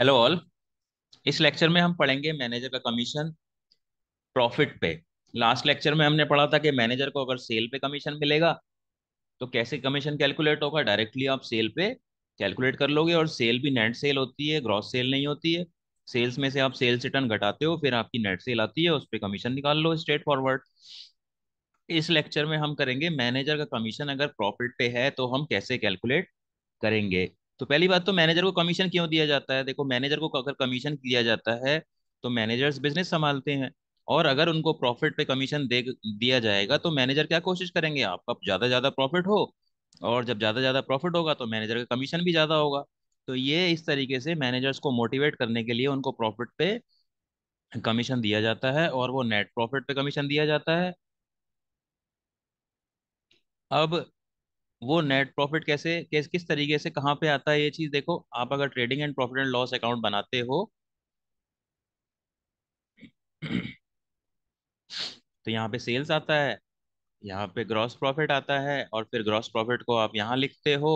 hello all इस lecture में हम पढ़ेंगे मैनेजर का कमीशन प्रॉफिट पे लास्ट लेक्चर में हमने पढ़ा था कि मैनेजर को अगर सेल पे कमीशन मिलेगा तो कैसे कमीशन कैलकुलेट होगा डायरेक्टली आप सेल पे कैलकुलेट कर लोगे और सेल भी नेट सेल होती है ग्रॉस सेल नहीं होती है सेल्स में से आप सेल्स रिटर्न घटाते हो फिर आपकी नेट सेल आती है उस पर कमीशन निकाल लो स्ट्रेट फॉरवर्ड इस लेक्चर में हम करेंगे मैनेजर का कमीशन अगर प्रॉफिट पे है तो हम कैसे कैलकुलेट करेंगे तो पहली बात तो मैनेजर को कमीशन क्यों दिया जाता है देखो मैनेजर को अगर कमीशन दिया जाता है तो मैनेजर्स बिजनेस संभालते हैं और अगर उनको प्रॉफिट पे कमीशन दे दिया जाएगा तो मैनेजर क्या कोशिश करेंगे आपका ज़्यादा ज़्यादा प्रॉफिट हो और जब ज़्यादा ज़्यादा प्रॉफिट होगा तो मैनेजर का कमीशन भी ज़्यादा होगा तो ये इस तरीके से मैनेजर्स को मोटिवेट करने के लिए उनको प्रॉफिट पे कमीशन दिया जाता है और वो नेट प्रॉफिट पे कमीशन दिया जाता है अब वो नेट प्रॉफिट कैसे किस किस तरीके से कहाँ पे आता है ये चीज देखो आप अगर trading and profit and loss account बनाते हो तो यहाँ पे सेल्स आता है यहाँ पे ग्रॉस प्रॉफिट आता है और फिर ग्रॉस प्रॉफिट को आप यहाँ लिखते हो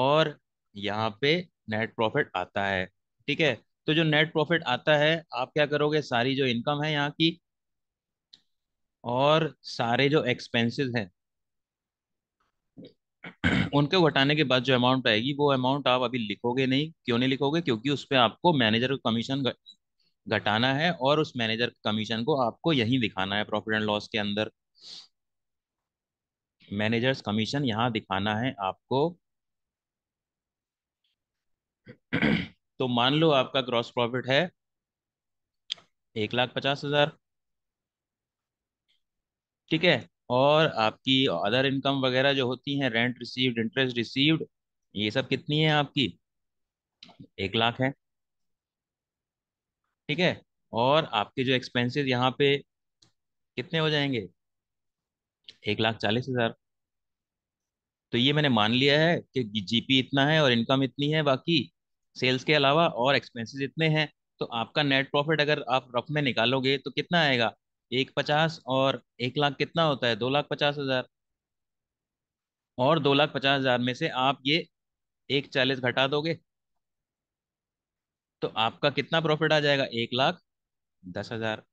और यहाँ पे नेट प्रॉफिट आता है ठीक है तो जो नेट प्रॉफिट आता है आप क्या करोगे सारी जो इनकम है यहाँ की और सारे जो एक्सपेंसेस हैं उनके घटाने के बाद जो अमाउंट आएगी वो अमाउंट आप अभी लिखोगे नहीं क्यों नहीं लिखोगे क्योंकि उस पर आपको मैनेजर का कमीशन घटाना है और उस मैनेजर कमीशन को आपको यहीं दिखाना है प्रॉफिट एंड लॉस के अंदर मैनेजर्स कमीशन यहां दिखाना है आपको तो मान लो आपका ग्रॉस प्रॉफिट है एक लाख पचास हजार ठीक है और आपकी अदर इनकम वगैरह जो होती है रेंट रिसीव्ड इंटरेस्ट रिसीव्ड ये सब कितनी है आपकी एक लाख है ठीक है और आपके जो एक्सपेंसेस यहाँ पे कितने हो जाएंगे एक लाख चालीस हजार तो ये मैंने मान लिया है कि जीपी इतना है और इनकम इतनी है बाकी सेल्स के अलावा और एक्सपेंसेस इतने हैं तो आपका नेट प्रॉफिट अगर आप रफ में निकालोगे तो कितना आएगा एक पचास और एक लाख कितना होता है दो लाख पचास हजार और दो लाख पचास हजार में से आप ये एक चालीस घटा दोगे तो आपका कितना प्रॉफिट आ जाएगा एक लाख दस हजार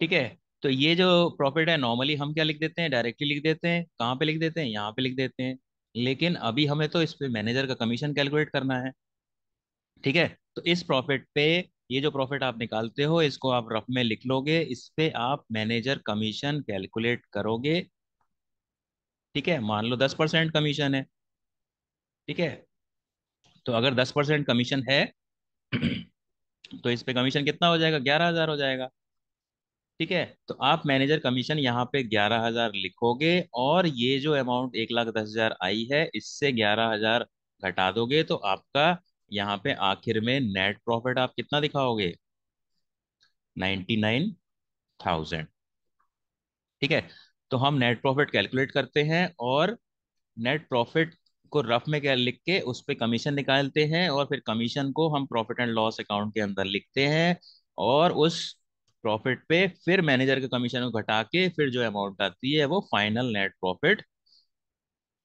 ठीक है तो ये जो प्रॉफिट है नॉर्मली हम क्या लिख देते हैं डायरेक्टली लिख देते हैं कहाँ पे लिख देते हैं यहाँ पे लिख देते हैं लेकिन अभी हमें तो इस पे मैनेजर का कमीशन कैलकुलेट करना है ठीक है तो इस प्रॉफिट पे ये जो प्रॉफिट आप निकालते हो इसको आप रफ में लिख लोगे इस पे आप मैनेजर कमीशन कैलकुलेट करोगे ठीक है मान लो दस परसेंट कमीशन है ठीक है तो अगर दस परसेंट कमीशन है तो इस पे कमीशन कितना हो जाएगा ग्यारह हजार हो जाएगा ठीक है तो आप मैनेजर कमीशन यहाँ पे ग्यारह हजार लिखोगे और ये जो अमाउंट एक लाख दस हजार आई है इससे ग्यारह हजार घटा दोगे तो आपका यहाँ पे आखिर में नेट प्रॉफिट आप कितना दिखाओगे नाइन्टी नाइन थाउजेंड ठीक है तो हम नेट प्रॉफिट कैलकुलेट करते हैं और नेट प्रॉफिट को रफ में क्या लिख के उस पर कमीशन निकालते हैं और फिर कमीशन को हम प्रॉफिट एंड लॉस अकाउंट के अंदर लिखते हैं और उस प्रॉफिट पे फिर मैनेजर के कमीशन को घटा के फिर जो अमाउंट आती है वो फाइनल नेट प्रॉफिट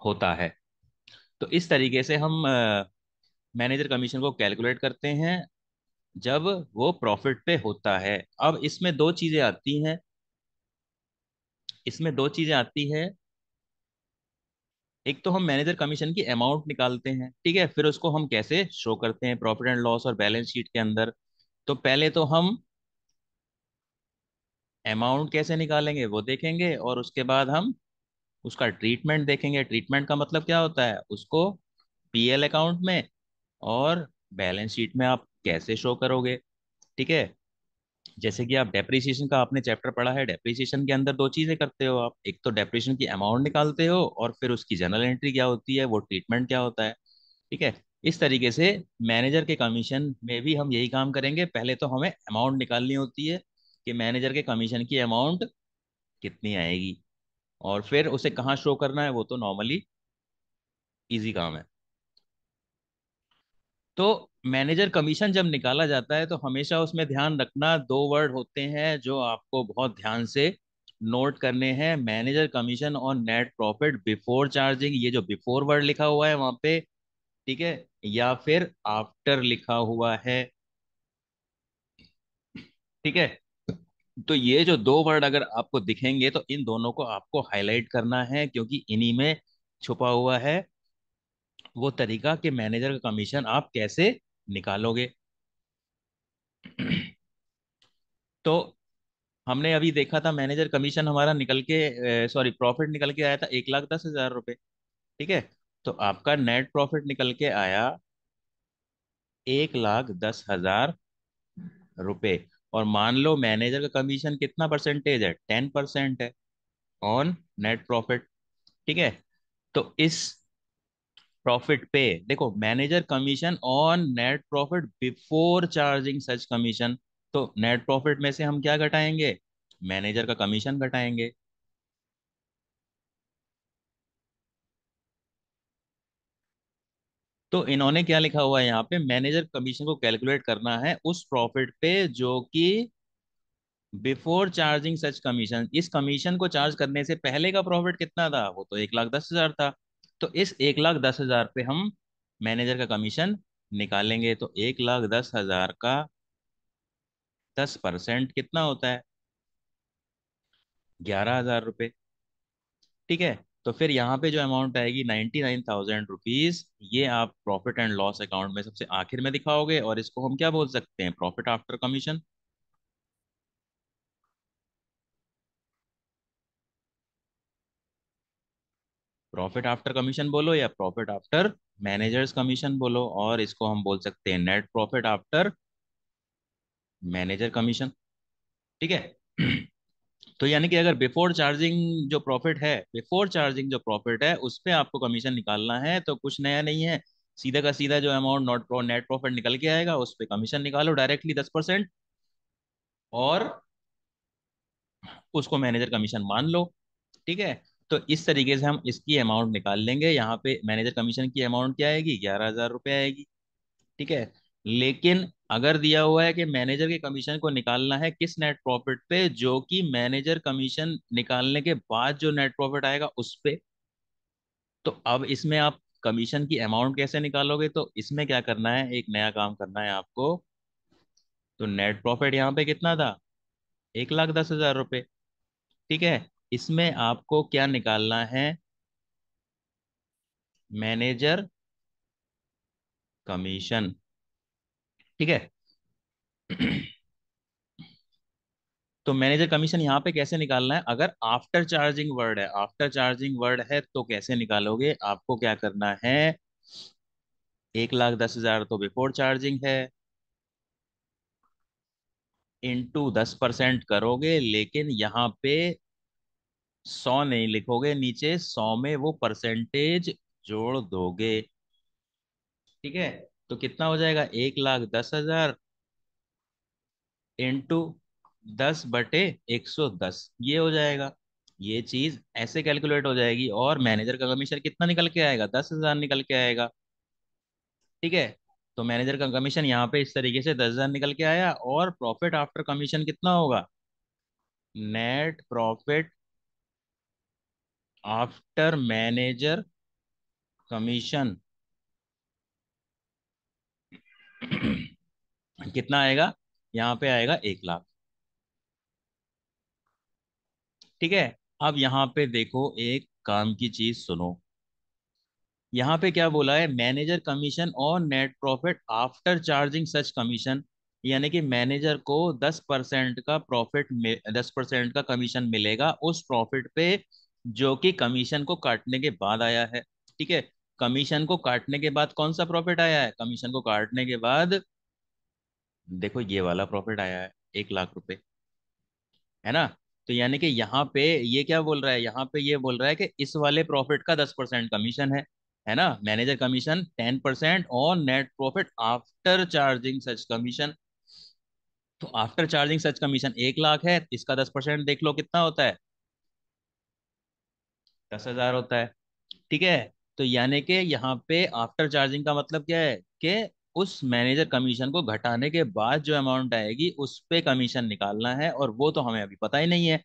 होता है तो इस तरीके से हम मैनेजर कमीशन को कैलकुलेट करते हैं जब वो प्रॉफिट पे होता है अब इसमें दो चीजें आती हैं इसमें दो चीजें आती है एक तो हम मैनेजर कमीशन की अमाउंट निकालते हैं ठीक है फिर उसको हम कैसे शो करते हैं प्रॉफिट एंड लॉस और बैलेंस शीट के अंदर तो पहले तो हम अमाउंट कैसे निकालेंगे वो देखेंगे और उसके बाद हम उसका ट्रीटमेंट देखेंगे ट्रीटमेंट का मतलब क्या होता है उसको पीएल अकाउंट में और बैलेंस शीट में आप कैसे शो करोगे ठीक है जैसे कि आप डेप्रिसिएशन का आपने चैप्टर पढ़ा है डेप्रिसिएशन के अंदर दो चीज़ें करते हो आप एक तो डेप्रिसिएशन की अमाउंट निकालते हो और फिर उसकी जनरल एंट्री क्या होती है वो ट्रीटमेंट क्या होता है ठीक है इस तरीके से मैनेजर के कमीशन में भी हम यही काम करेंगे पहले तो हमें अमाउंट निकालनी होती है कि मैनेजर के कमीशन की अमाउंट कितनी आएगी और फिर उसे कहाँ शो करना है वो तो नॉर्मली ईजी काम है तो मैनेजर कमीशन जब निकाला जाता है तो हमेशा उसमें ध्यान रखना दो वर्ड होते हैं जो आपको बहुत ध्यान से नोट करने हैं मैनेजर कमीशन और नेट प्रॉफिट बिफोर चार्जिंग ये जो बिफोर वर्ड लिखा हुआ है वहां पे ठीक है या फिर आफ्टर लिखा हुआ है ठीक है तो ये जो दो वर्ड अगर आपको दिखेंगे तो इन दोनों को आपको हाईलाइट करना है क्योंकि इन्हीं में छुपा हुआ है वो तरीका कि मैनेजर का कमीशन आप कैसे निकालोगे तो हमने अभी देखा था मैनेजर कमीशन हमारा निकल के सॉरी प्रॉफिट निकल के आया था एक लाख दस हजार रुपये ठीक है तो आपका नेट प्रॉफिट निकल के आया एक लाख दस हजार रुपये और मान लो मैनेजर का कमीशन कितना परसेंटेज है टेन परसेंट है ऑन नेट प्रॉफिट ठीक है तो इस प्रॉफिट पे देखो manager commission on net profit before charging such commission तो नेट प्रॉफिट में से हम क्या घटाएंगे मैनेजर का कमीशन घटाएंगे तो इन्होंने क्या लिखा हुआ है यहाँ पे मैनेजर कमीशन को कैलकुलेट करना है उस प्रॉफिट पे जो कि बिफोर चार्जिंग सच कमीशन इस कमीशन को चार्ज करने से पहले का प्रॉफिट कितना था वो तो एक लाख दस हजार था तो इस एक लाख दस हजार पे हम मैनेजर का कमीशन निकालेंगे तो एक लाख दस हजार का दस परसेंट कितना होता है ग्यारह हजार रुपये ठीक है तो फिर यहाँ पे जो अमाउंट आएगी नाइन्टी नाइन थाउजेंड रुपीज ये आप प्रॉफिट एंड लॉस अकाउंट में सबसे आखिर में दिखाओगे और इसको हम क्या बोल सकते हैं profit after commission profit after commission बोलो या प्रॉफिट आफ्टर मैनेजर्स कमीशन बोलो और इसको हम बोल सकते हैं net profit after manager commission ठीक है तो यानी कि अगर बिफोर चार्जिंग जो प्रॉफिट है बिफोर चार्जिंग जो प्रॉफिट है उस पर आपको कमीशन निकालना है तो कुछ नया नहीं है सीधा का सीधा जो amount not pro net profit निकल के आएगा उस पर कमीशन निकालो डायरेक्टली दस परसेंट और उसको मैनेजर कमीशन मान लो ठीक है तो इस तरीके से हम इसकी अमाउंट निकाल लेंगे यहाँ पे मैनेजर कमीशन की अमाउंट क्या आएगी ग्यारह हजार रुपये आएगी ठीक है लेकिन अगर दिया हुआ है कि मैनेजर के कमीशन को निकालना है किस नेट प्रॉफिट पे जो कि मैनेजर कमीशन निकालने के बाद जो नेट प्रॉफिट आएगा उस पे तो अब इसमें आप कमीशन की अमाउंट कैसे निकालोगे तो इसमें क्या करना है एक नया काम करना है आपको तो नेट प्रॉफिट यहाँ पे कितना था एक लाख दस हजार रुपये ठीक है इसमें आपको क्या निकालना है मैनेजर कमीशन ठीक है तो मैनेजर कमीशन यहां पे कैसे निकालना है अगर आफ्टर चार्जिंग वर्ड है आफ्टर चार्जिंग वर्ड है तो कैसे निकालोगे आपको क्या करना है एक लाख दस हजार तो बिफोर चार्जिंग है इनटू दस परसेंट करोगे लेकिन यहां पे सौ नहीं लिखोगे नीचे सौ में वो परसेंटेज जोड़ दोगे ठीक है तो कितना हो जाएगा एक लाख दस हजार इंटू दस बटे एक सौ दस ये हो जाएगा ये चीज ऐसे कैलकुलेट हो जाएगी और मैनेजर का कमीशन कितना निकल के आएगा दस हजार निकल के आएगा ठीक है तो मैनेजर का कमीशन यहाँ पे इस तरीके से दस हजार निकल के आया और प्रॉफिट आफ्टर कमीशन कितना होगा net profit after manager commission कितना आएगा यहां पे आएगा एक लाख ठीक है अब यहां पे देखो एक काम की चीज सुनो यहां पे क्या बोला है मैनेजर कमीशन और net profit after charging such commission यानी कि मैनेजर को दस परसेंट का प्रॉफिट दस परसेंट का कमीशन मिलेगा उस प्रॉफिट पे जो कि कमीशन को काटने के बाद आया है ठीक है कमीशन को काटने के बाद कौन सा प्रॉफिट आया है कमीशन को काटने के बाद देखो ये वाला प्रॉफिट आया है एक लाख रुपए है ना तो यानी कि यहाँ पे ये क्या बोल रहा है यहाँ पे ये बोल रहा है कि इस वाले प्रॉफिट का दस परसेंट कमीशन है है ना मैनेजर कमीशन टेन परसेंट और net profit after charging such commission तो आफ्टर चार्जिंग सच कमीशन एक लाख है इसका दस परसेंट देख लो कितना होता है दस हजार होता है ठीक है तो यानी कि यहाँ पे आफ्टर चार्जिंग का मतलब क्या है कि उस मैनेजर कमीशन को घटाने के बाद जो अमाउंट आएगी उस पर कमीशन निकालना है और वो तो हमें अभी पता ही नहीं है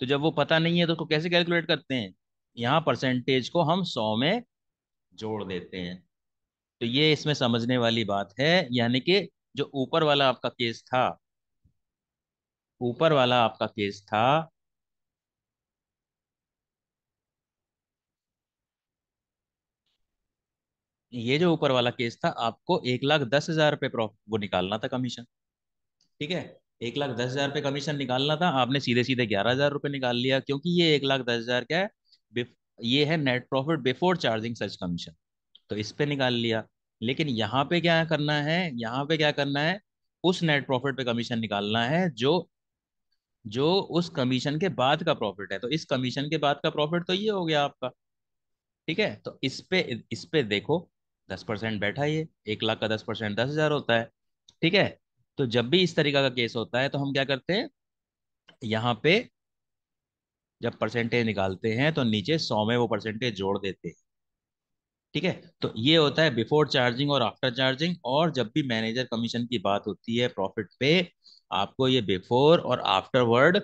तो जब वो पता नहीं है तो उसको कैसे कैलकुलेट करते हैं यहाँ परसेंटेज को हम सौ में जोड़ देते हैं तो ये इसमें समझने वाली बात है यानी कि जो ऊपर वाला आपका केस था ऊपर वाला आपका केस था ये जो ऊपर वाला केस था आपको एक लाख दस हजार रुपये वो निकालना था कमीशन ठीक है एक लाख दस हजार रुपये कमीशन निकालना था आपने सीधे सीधे ग्यारह हजार रुपये निकाल लिया क्योंकि ये एक लाख दस हजार क्या है ये है net profit before charging such commission तो इस पे निकाल लिया लेकिन यहाँ पे क्या करना है यहाँ पे क्या करना है उस नेट प्रॉफिट पे कमीशन निकालना है जो जो उस कमीशन के बाद का प्रॉफिट है तो इस कमीशन के बाद का प्रॉफिट तो ये हो गया आपका ठीक है तो इस पे इस पे देखो दस परसेंट बैठा ये एक लाख का दस परसेंट दस हजार होता है ठीक है तो जब भी इस तरीका का केस होता है तो हम क्या करते हैं यहाँ पे जब परसेंटेज निकालते हैं तो नीचे सौ में वो परसेंटेज जोड़ देते हैं ठीक है तो ये होता है बिफोर चार्जिंग और आफ्टर चार्जिंग और जब भी मैनेजर कमीशन की बात होती है प्रॉफिट पे आपको ये बिफोर और आफ्टर वर्ड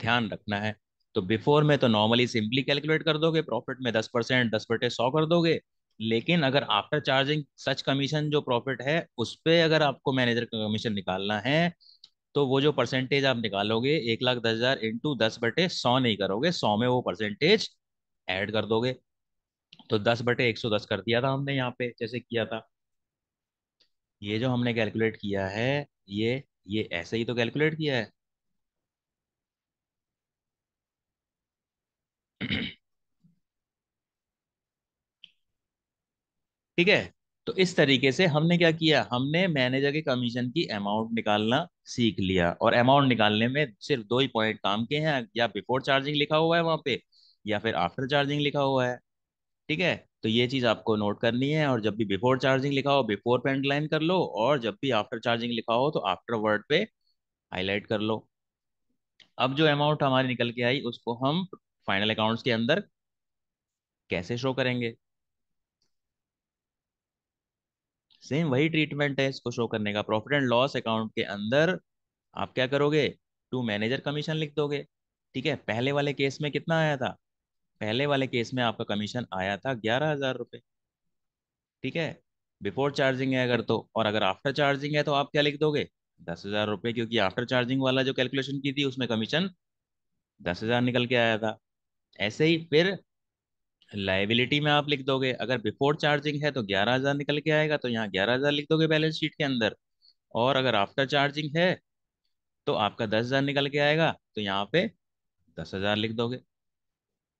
ध्यान रखना है तो बिफोर में तो नॉर्मली सिंपली कैलकुलेट कर दोगे प्रॉफिट में दस परसेंट दस बटे सौ कर दोगे लेकिन अगर आफ्टर चार्जिंग सच कमीशन जो प्रॉफिट है उस पर अगर आपको मैनेजर का कमीशन निकालना है तो वो जो परसेंटेज आप निकालोगे एक लाख दस हजार इंटू दस बटे सौ नहीं करोगे सौ में वो परसेंटेज ऐड कर दोगे तो दस बटे एक सौ दस कर दिया था हमने यहाँ पे जैसे किया था ये जो हमने कैलकुलेट किया है ये ये ऐसे ही तो कैलकुलेट किया है ठीक है तो इस तरीके से हमने क्या किया हमने मैनेजर के कमीशन की अमाउंट निकालना सीख लिया और अमाउंट निकालने में सिर्फ दो ही पॉइंट काम के हैं या बिफोर चार्जिंग लिखा हुआ है वहां पे या फिर आफ्टर चार्जिंग लिखा हुआ है ठीक है तो ये चीज आपको नोट करनी है और जब भी बिफोर चार्जिंग लिखा हो बिफोर पेंट लाइन कर लो और जब भी आफ्टर चार्जिंग लिखा हो तो आफ्टर वर्ड पे हाईलाइट कर लो अब जो अमाउंट हमारी निकल के आई उसको हम फाइनल अकाउंट्स के अंदर कैसे शो करेंगे सेम वही ट्रीटमेंट है इसको शो करने का प्रॉफिट एंड लॉस अकाउंट के अंदर आप क्या करोगे टू मैनेजर कमीशन लिख दोगे ठीक है पहले वाले केस में कितना आया था पहले वाले केस में आपका कमीशन आया था ग्यारह हजार रुपये ठीक है बिफोर चार्जिंग है अगर तो और अगर आफ्टर चार्जिंग है तो आप क्या लिख दोगे दस हजार रुपये क्योंकि आफ्टर चार्जिंग वाला जो कैलकुलेशन की थी उसमें कमीशन दस हजार निकल के आया था ऐसे ही फिर लाइबिलिटी में आप लिख दोगे अगर बिफोर चार्जिंग है तो ग्यारह हजार निकल के आएगा तो यहाँ ग्यारह हजार लिख दोगे बैलेंस शीट के अंदर और अगर आफ्टर चार्जिंग है तो आपका दस हजार निकल के आएगा तो यहाँ पे दस हजार लिख दोगे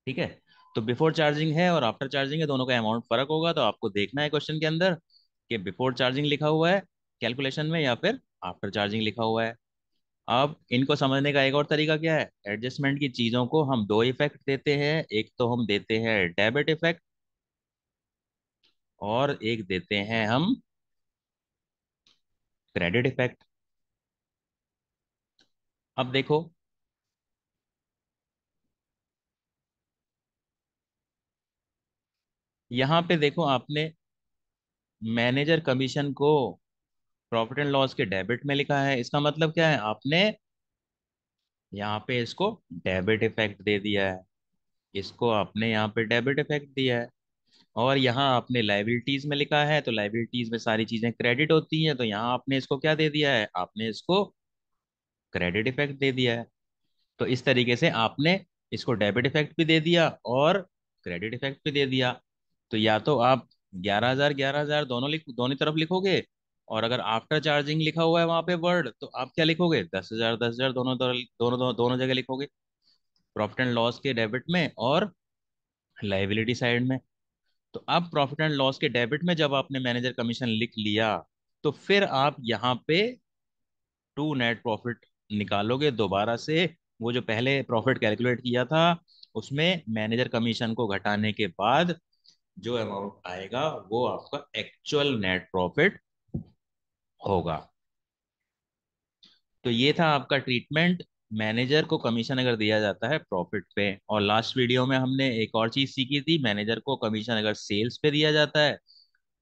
ठीक है तो बिफोर चार्जिंग है और आफ्टर चार्जिंग है दोनों का अमाउंट फर्क होगा तो आपको देखना है क्वेश्चन के अंदर कि बिफोर चार्जिंग लिखा हुआ है कैलकुलेशन में या फिर आफ्टर चार्जिंग लिखा हुआ है अब इनको समझने का एक और तरीका क्या है एडजस्टमेंट की चीजों को हम दो इफेक्ट देते हैं एक तो हम देते हैं डेबिट इफेक्ट और एक देते हैं हम क्रेडिट इफेक्ट अब देखो यहां पे देखो आपने मैनेजर कमीशन को प्रॉफिट एंड लॉस के डेबिट में लिखा है इसका मतलब क्या है आपने यहाँ पे इसको डेबिट इफेक्ट दे दिया है इसको आपने यहाँ पे डेबिट इफेक्ट दिया है और यहाँ आपने लाइबिलिटीज में लिखा है तो लाइबिलिटीज में सारी चीजें क्रेडिट होती हैं तो यहाँ आपने इसको क्या दे दिया है आपने इसको क्रेडिट इफेक्ट दे दिया है तो इस तरीके से आपने इसको डेबिट इफेक्ट भी दे दिया और क्रेडिट इफेक्ट भी दे दिया तो या तो आप ग्यारह हजार ग्यारह हजार दोनों लिख दोनों तरफ लिखोगे और अगर आफ्टर चार्जिंग लिखा हुआ है वहां पे वर्ड तो आप क्या लिखोगे दस हजार दस हजार दोनों दोनों दोनों दोनों जगह लिखोगे प्रॉफिट एंड लॉस के डेबिट में और लाइबिलिटी साइड में तो अब प्रॉफिट एंड लॉस के डेबिट में जब आपने मैनेजर कमीशन लिख लिया तो फिर आप यहाँ पे टू नेट प्रॉफिट निकालोगे दोबारा से वो जो पहले प्रॉफिट कैलकुलेट किया था उसमें मैनेजर कमीशन को घटाने के बाद जो अमाउंट आएगा वो आपका एक्चुअल नेट प्रॉफिट होगा तो ये था आपका ट्रीटमेंट मैनेजर को कमीशन अगर दिया जाता है प्रॉफिट पे और लास्ट वीडियो में हमने एक और चीज सीखी थी मैनेजर को कमीशन अगर सेल्स पे दिया जाता है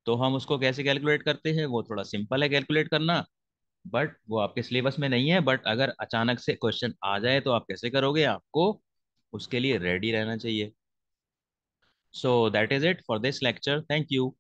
तो हम उसको कैसे कैलकुलेट करते हैं वो थोड़ा सिंपल है कैलकुलेट करना बट वो आपके सिलेबस में नहीं है बट अगर अचानक से क्वेश्चन आ जाए तो आप कैसे करोगे आपको उसके लिए रेडी रहना चाहिए so that is it for this lecture thank you